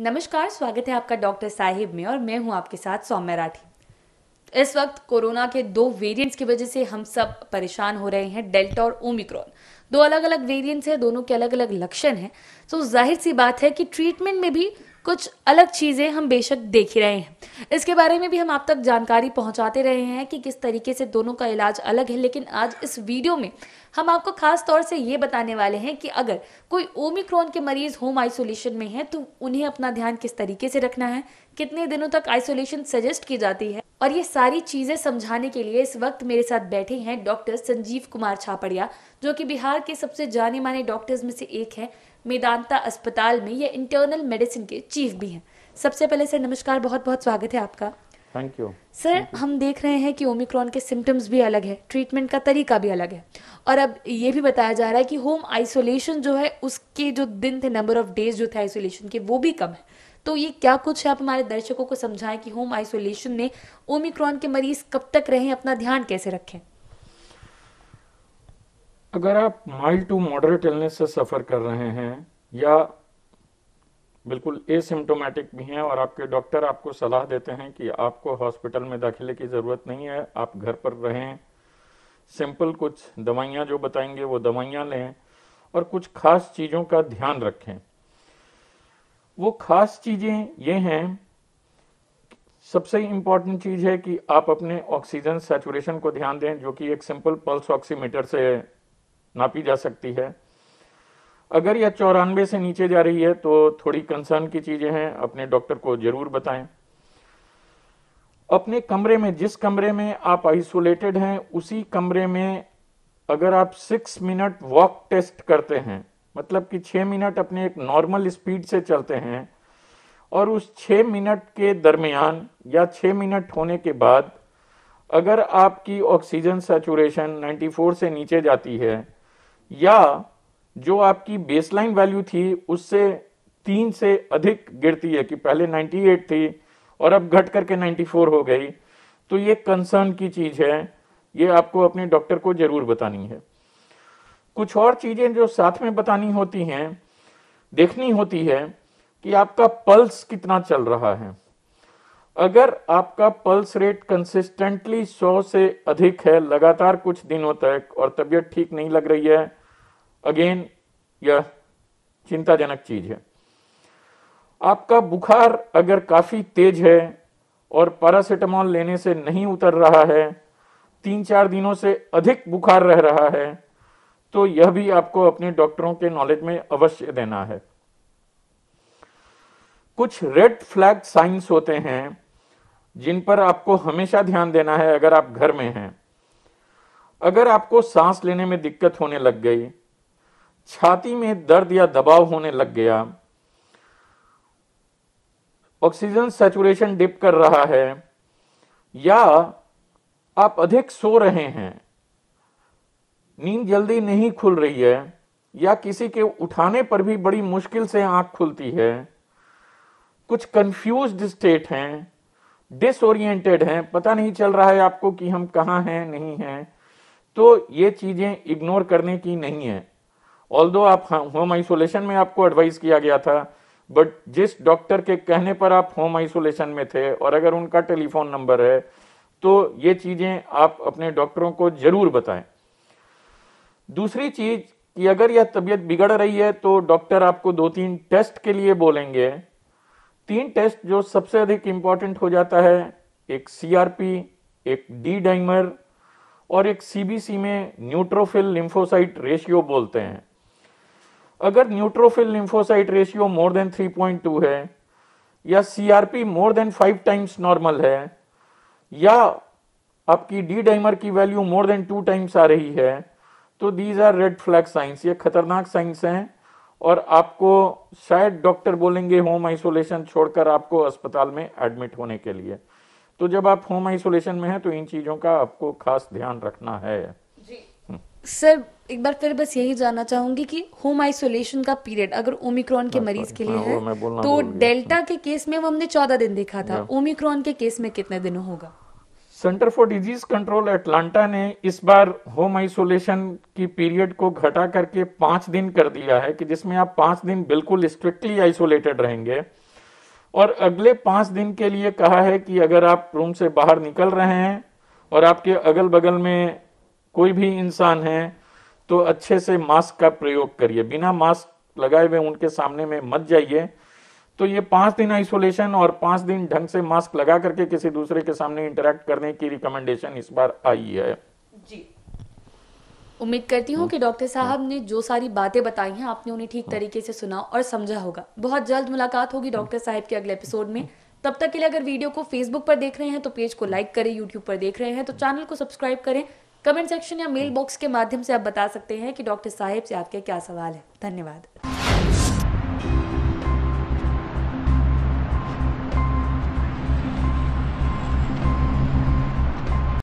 नमस्कार स्वागत है आपका डॉक्टर साहिब में और मैं हूं आपके साथ सौम्य राठी इस वक्त कोरोना के दो वेरिएंट्स की वजह से हम सब परेशान हो रहे हैं डेल्टा और ओमिक्रॉन दो अलग अलग वेरिएंट्स हैं दोनों के अलग अलग लक्षण हैं तो जाहिर सी बात है कि ट्रीटमेंट में भी कुछ अलग चीज़ें हम बेशक देख ही रहे हैं इसके बारे में भी हम आप तक जानकारी पहुंचाते रहे हैं कि किस तरीके से दोनों का इलाज अलग है लेकिन आज इस वीडियो में हम आपको खास तौर से ये बताने वाले हैं कि अगर कोई ओमिक्रॉन के मरीज होम आइसोलेशन में है तो उन्हें अपना ध्यान किस तरीके से रखना है कितने दिनों तक आइसोलेशन सजेस्ट की जाती है और ये सारी चीजें समझाने के लिए इस वक्त मेरे साथ बैठे हैं डॉक्टर संजीव कुमार छापड़िया जो कि बिहार के सबसे जाने माने डॉक्टर्स में से एक है मेदांता अस्पताल में ये इंटरनल मेडिसिन के चीफ भी हैं सबसे पहले सर नमस्कार बहुत बहुत स्वागत है आपका थैंक यू सर हम देख रहे हैं कि ओमिक्रॉन के सिम्टम्स भी अलग है ट्रीटमेंट का तरीका भी अलग है और अब ये भी बताया जा रहा है कि होम आइसोलेशन जो है उसके जो दिन थे नंबर ऑफ डेज जो थे आइसोलेशन के वो भी कम है तो ये क्या कुछ है आप हमारे दर्शकों को समझाएं कि होम आइसोलेशन में ओमिक्रॉन के मरीज कब तक रहें अपना ध्यान कैसे रखें अगर आप माइल्ड टू मॉडरेट इलनेस से सफ़र कर रहे हैं या बिल्कुल एसिम्टोमेटिक भी हैं और आपके डॉक्टर आपको सलाह देते हैं कि आपको हॉस्पिटल में दाखिले की ज़रूरत नहीं है आप घर पर रहें सिंपल कुछ दवाइयाँ जो बताएंगे वो दवाइयाँ लें और कुछ ख़ास चीज़ों का ध्यान रखें वो ख़ास चीज़ें ये हैं सबसे इम्पॉर्टेंट चीज़ है कि आप अपने ऑक्सीजन सेचुरेशन को ध्यान दें जो कि एक सिंपल पल्स ऑक्सीमीटर से नापी जा सकती है अगर यह चौरानवे से नीचे जा रही है तो थोड़ी कंसर्न की चीज़ें हैं अपने डॉक्टर को ज़रूर बताएं अपने कमरे में जिस कमरे में आप आइसोलेटेड हैं उसी कमरे में अगर आप सिक्स मिनट वॉक टेस्ट करते हैं मतलब कि छह मिनट अपने एक नॉर्मल स्पीड से चलते हैं और उस छः मिनट के दरमियान या छः मिनट होने के बाद अगर आपकी ऑक्सीजन सेचुरेशन 94 से नीचे जाती है या जो आपकी बेसलाइन वैल्यू थी उससे तीन से अधिक गिरती है कि पहले 98 थी और अब घट करके 94 हो गई तो ये कंसर्न की चीज़ है ये आपको अपने डॉक्टर को ज़रूर बतानी है कुछ और चीज़ें जो साथ में बतानी होती हैं देखनी होती है कि आपका पल्स कितना चल रहा है अगर आपका पल्स रेट कंसिस्टेंटली 100 से अधिक है लगातार कुछ दिनों तक और तबीयत ठीक नहीं लग रही है अगेन यह चिंताजनक चीज है आपका बुखार अगर काफी तेज है और पैरासीटामोल लेने से नहीं उतर रहा है तीन चार दिनों से अधिक बुखार रह रहा है तो यह भी आपको अपने डॉक्टरों के नॉलेज में अवश्य देना है कुछ रेड फ्लैग साइंस होते हैं जिन पर आपको हमेशा ध्यान देना है अगर आप घर में हैं अगर आपको सांस लेने में दिक्कत होने लग गई छाती में दर्द या दबाव होने लग गया ऑक्सीजन सेचुरेशन डिप कर रहा है या आप अधिक सो रहे हैं नींद जल्दी नहीं खुल रही है या किसी के उठाने पर भी बड़ी मुश्किल से आंख खुलती है कुछ कंफ्यूज स्टेट हैं डिसोरिएंटेड हैं पता नहीं चल रहा है आपको कि हम कहाँ हैं नहीं हैं तो ये चीज़ें इग्नोर करने की नहीं है ऑल दो आप होम हाँ, आइसोलेशन में आपको एडवाइस किया गया था बट जिस डॉक्टर के कहने पर आप होम आइसोलेशन में थे और अगर उनका टेलीफोन नंबर है तो ये चीज़ें आप अपने डॉक्टरों को ज़रूर बताएं दूसरी चीज़ कि अगर यह तबीयत बिगड़ रही है तो डॉक्टर आपको दो तीन टेस्ट के लिए बोलेंगे तीन टेस्ट जो सबसे अधिक इम्पॉर्टेंट हो जाता है एक सीआरपी एक डी डाइमर और एक सीबीसी में न्यूट्रोफिल लिम्फोसाइट रेशियो बोलते हैं अगर neutrophil lymphocyte ratio more than 3.2 है या CRP more than five times normal है या आपकी डी डाइमर की value more than two times आ रही है तो these are red flag signs ये खतरनाक साइंस हैं और आपको शायद डॉक्टर बोलेंगे होम आइसोलेशन छोड़कर आपको अस्पताल में एडमिट होने के लिए तो जब आप होम आइसोलेशन में हैं तो इन चीज़ों का आपको खास ध्यान रखना है सर एक बार फिर बस यही जानना चाहूंगी कि होम आइसोलेशन का पीरियड अगर ओमिक्रॉन के तो- मरीज के लिए हाँ, है तो डेल्टा के केस में हमने चौदह दिन देखा था ओमिक्रॉन के केस में कितने दिन होगा Center for Disease Control Atlanta ने इस बार होम आइसोलेशन की पीरियड को घटा करके पांच दिन कर दिया है कि जिसमें आप पांच दिन बिल्कुल स्ट्रिक्टली आइसोलेटेड रहेंगे और अगले पांच दिन के लिए कहा है कि अगर आप रूम से बाहर निकल रहे हैं और आपके अगल बगल में कोई भी इंसान है तो अच्छे से मास्क का प्रयोग करिए बिना मास्क लगाए हुए उनके सामने में मत जाइए तो ये पांच दिन आइसोलेशन और पांच दिन ढंग से मास्क लगा करके किसी दूसरे के सामने इंटरेक्ट करने की रिकमेंडेशन इस बार आई है जी उम्मीद करती हूँ कि डॉक्टर साहब ने जो सारी बातें बताई हैं आपने उन्हें ठीक तरीके से सुना और समझा होगा बहुत जल्द मुलाकात होगी डॉक्टर साहब के अगले एपिसोड में तब तक के लिए अगर वीडियो को फेसबुक पर देख रहे हैं तो पेज को लाइक करें यूट्यूब पर देख रहे हैं तो चैनल को सब्सक्राइब करें कमेंट सेक्शन या मेल बॉक्स के माध्यम से आप बता सकते हैं कि डॉक्टर साहेब से आपके क्या सवाल है धन्यवाद